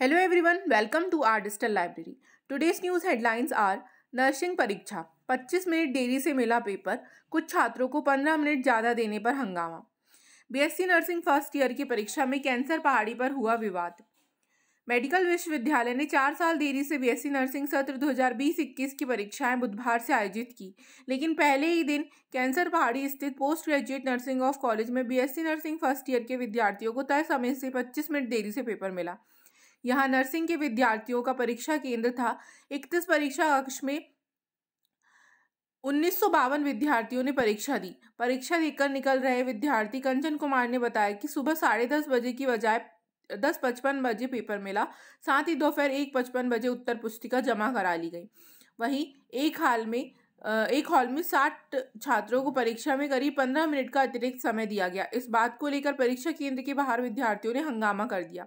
hello everyone welcome to our distal library today's news headlines our nursing परीक्षा 25 minute देरी से मिला paper कुछ छात्रों को 15 मिनट ज़्यादा देने पर हंगामा बीएससी नर्सिंग फर्स्ट ईयर की परीक्षा में कैंसर पहाड़ी पर हुआ विवाद मेडिकल विश्वविद्यालय ने चार साल देरी से बीएससी नर्सिंग सत्र 2020-21 की परीक्षाएं बुधवार से आयोजित की लेकिन पहले ही दिन कैंसर पहाड़ी स्थित post graduate nursing of college में बीएससी नर्सिंग फर्स्ट ईयर के विद्यार्थियों को तय समय से 25 मिनट देरी से पेपर मिला यहाँ नर्सिंग के विद्यार्थियों का परीक्षा केंद्र था इकतीस परीक्षा कक्ष में उन्नीस विद्यार्थियों ने परीक्षा दी परीक्षा देकर निकल रहे विद्यार्थी कंचन कुमार ने बताया कि सुबह साढ़े दस बजे की बजाय दस पचपन बजे पेपर मिला साथ ही दोपहर एक पचपन बजे उत्तर पुस्तिका जमा करा ली गई वहीं एक हाल में एक हॉल में साठ छात्रों को परीक्षा में करीब पंद्रह मिनट का अतिरिक्त समय दिया गया इस बात को लेकर परीक्षा केंद्र के बाहर विद्यार्थियों ने हंगामा कर दिया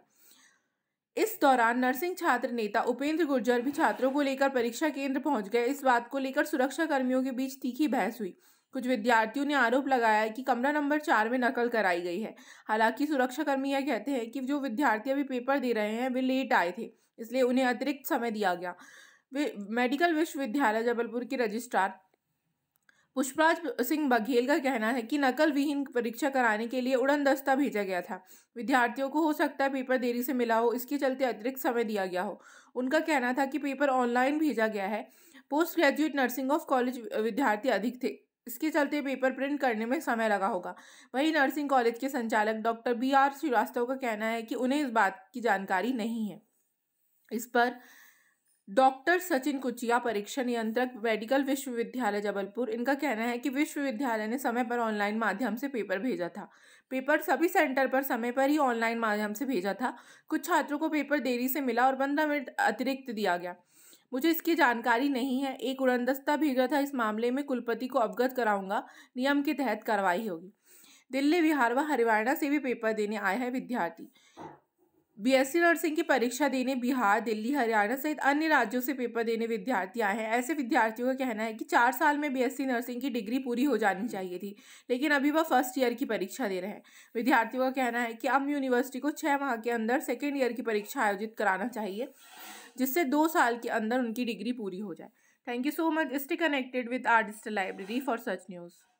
इस दौरान नर्सिंग छात्र नेता उपेंद्र गुर्जर भी छात्रों को लेकर परीक्षा केंद्र पहुंच गए इस बात को लेकर सुरक्षा कर्मियों के बीच तीखी बहस हुई कुछ विद्यार्थियों ने आरोप लगाया कि कमरा नंबर चार में नकल कराई गई है हालांकि सुरक्षाकर्मी यह कहते हैं कि जो विद्यार्थी अभी पेपर दे रहे हैं वे लेट आए थे इसलिए उन्हें अतिरिक्त समय दिया गया वे मेडिकल विश्वविद्यालय जबलपुर के रजिस्ट्रार पुष्पराज सिंह बघेल का कहना है कि नकल विहीन परीक्षा कराने के लिए उड़न दस्ता भेजा गया था विद्यार्थियों को हो सकता है पेपर देरी से मिला हो इसके चलते अतिरिक्त समय दिया गया हो उनका कहना था कि पेपर ऑनलाइन भेजा गया है post graduate nursing of college विद्यार्थी अधिक थे इसके चलते पेपर प्रिंट करने में समय लगा होगा वहीं नर्सिंग कॉलेज के संचालक डॉक्टर बी आर श्रीवास्तव का कहना है कि उन्हें इस बात की जानकारी नहीं है इस पर डॉक्टर सचिन कुचिया परीक्षण नियंत्रक मेडिकल विश्वविद्यालय जबलपुर इनका कहना है कि विश्वविद्यालय ने समय पर ऑनलाइन माध्यम से पेपर भेजा था पेपर सभी सेंटर पर समय पर ही ऑनलाइन माध्यम से भेजा था कुछ छात्रों को पेपर देरी से मिला और पंद्रह मिनट अतिरिक्त दिया गया मुझे इसकी जानकारी नहीं है एक उड़नदस्ता भेजा था इस मामले में कुलपति को अवगत कराऊंगा नियम के तहत कार्रवाई होगी दिल्ली बिहार व हरियाणा से भी पेपर देने आए हैं विद्यार्थी बीएससी नर्सिंग की परीक्षा देने बिहार दिल्ली हरियाणा सहित अन्य राज्यों से पेपर देने विद्यार्थी आए हैं ऐसे विद्यार्थियों का कहना है कि चार साल में बीएससी नर्सिंग की डिग्री पूरी हो जानी चाहिए थी लेकिन अभी वह फर्स्ट ईयर की परीक्षा दे रहे हैं विद्यार्थियों का कहना है कि अब यूनिवर्सिटी को छः माह के अंदर सेकेंड ईयर की परीक्षा आयोजित कराना चाहिए जिससे दो साल के अंदर उनकी डिग्री पूरी हो जाए thank you so much stay connected with artist library for such news